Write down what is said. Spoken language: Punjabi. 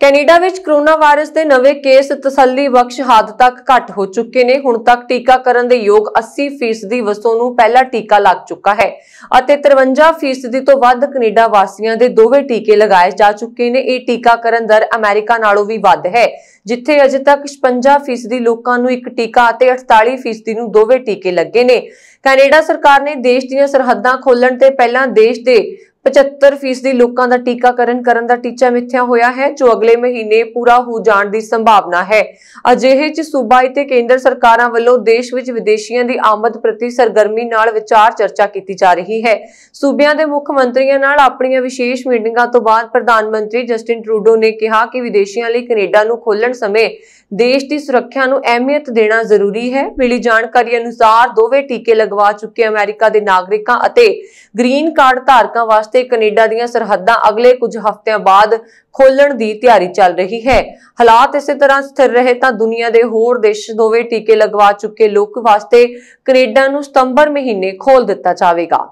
ਕੈਨੇਡਾ ਵਿੱਚ ਕਰੋਨਾ ਵਾਇਰਸ ਦੇ ਨਵੇਂ ਕੇਸ ਤਸੱਲੀ ਬਖਸ਼ ਹੱਦ ਤੱਕ ਘਟ ਹੋ ਚੁੱਕੇ ਨੇ ਹੁਣ ਤੱਕ ਟੀਕਾਕਰਨ ਦੇ ਯੋਗ 80% ਦੀ ਵਸੋਂ ਨੂੰ ਪਹਿਲਾ ਟੀਕਾ ਲੱਗ ਚੁੱਕਾ ਹੈ ਅਤੇ 53% ਤੋਂ ਵੱਧ ਕੈਨੇਡਾ ਵਾਸੀਆਂ ਦੇ ਦੋਵੇਂ ਟੀਕੇ ਲਗਾਏ ਜਾ ਚੁੱਕੇ ਨੇ ਇਹ ਟੀਕਾਕਰਨ ਦਰ ਅਮਰੀਕਾ ਨਾਲੋਂ ਵੀ ਵੱਧ ਹੈ ਜਿੱਥੇ ਅਜੇ ਤੱਕ 56% ਲੋਕਾਂ ਨੂੰ ਇੱਕ ਟੀਕਾ ਅਤੇ 48% ਨੂੰ ਦੋਵੇਂ ਟੀਕੇ ਲੱਗੇ ਨੇ ਕੈਨੇਡਾ ਸਰਕਾਰ ਨੇ ਦੇਸ਼ ਦੀਆਂ ਸਰਹੱਦਾਂ ਖੋਲਣ ਤੇ ਪਹਿਲਾਂ ਦੇਸ਼ ਦੇ 75% ਦੀ ਲੋਕਾਂ ਦਾ ਟੀਕਾਕਰਨ ਕਰਨ ਦਾ ਟੀਚਾ ਮਿੱਥਿਆ ਹੋਇਆ ਹੈ ਜੋ ਅਗਲੇ ਮਹੀਨੇ ਪੂਰਾ ਹੋ ਜਾਣ ਦੀ ਸੰਭਾਵਨਾ ਹੈ ਅਜਿਹੇ ਚ ਸੂਬਾਈ ਤੇ ਕੇਂਦਰ ਸਰਕਾਰਾਂ ਵੱਲੋਂ ਦੇਸ਼ ਵਿੱਚ ਵਿਦੇਸ਼ੀਆਂ ਦੀ ਆਮਦ ਪ੍ਰਤੀ ਸਰਗਰਮੀ ਨਾਲ ਵਿਚਾਰ ਚਰਚਾ ਕੀਤੀ ਜਾ ਰਹੀ ਹੈ ਸੂਬਿਆਂ ਦੇ ਮੁੱਖ ਮੰਤਰੀਆਂ ਨਾਲ ਆਪਣੀਆਂ ਵਿਸ਼ੇਸ਼ ਮੀਟਿੰਗਾਂ ਤੋਂ ਬਾਅਦ ਪ੍ਰਧਾਨ ਮੰਤਰੀ ਜਸਟਿਨ ਟਰੂਡੋ ਨੇ ਕਿਹਾ ਕਿ ਵਿਦੇਸ਼ੀਆਂ ਲਈ ਕੈਨੇਡਾ ਨੂੰ ਖੋਲਣ ਸਮੇਂ ਦੇਸ਼ ਦੀ ਸੁਰੱਖਿਆ ਨੂੰ ਅਹਿਮੀਅਤ ਦੇਣਾ ਜ਼ਰੂਰੀ ਹੈ ਮਿਲੀ ਜਾਣਕਾਰੀ ਅਨੁਸਾਰ ਦੋਵੇਂ ਟੀਕੇ ਲਗਵਾ ਚੁੱਕੇ ਅਮਰੀਕਾ ਦੇ ਨਾਗਰਿਕਾਂ ਅਤੇ ਗ੍ਰੀਨ ਕਾਰਡ ਧਾਰਕਾਂ ਵਾਸਤੇ ਵਾਸਤੇ ਕੈਨੇਡਾ ਦੀਆਂ ਸਰਹੱਦਾਂ ਅਗਲੇ ਕੁਝ ਹਫ਼ਤਿਆਂ ਬਾਅਦ ਖੋਲਣ ਦੀ ਤਿਆਰੀ ਚੱਲ ਰਹੀ ਹੈ ਹਾਲਾਤ ਇਸੇ ਤਰ੍ਹਾਂ ਸਥਿਰ ਰਹੇ ਤਾਂ ਦੁਨੀਆ ਦੇ ਹੋਰ ਦੇਸ਼ ਦੋਵੇਂ ਟੀਕੇ ਲਗਵਾ ਚੁੱਕੇ ਲੋਕ ਵਾਸਤੇ ਕੈਨੇਡਾ ਨੂੰ ਸਤੰਬਰ ਮਹੀਨੇ ਖੋਲ ਦਿੱਤਾ ਜਾਵੇਗਾ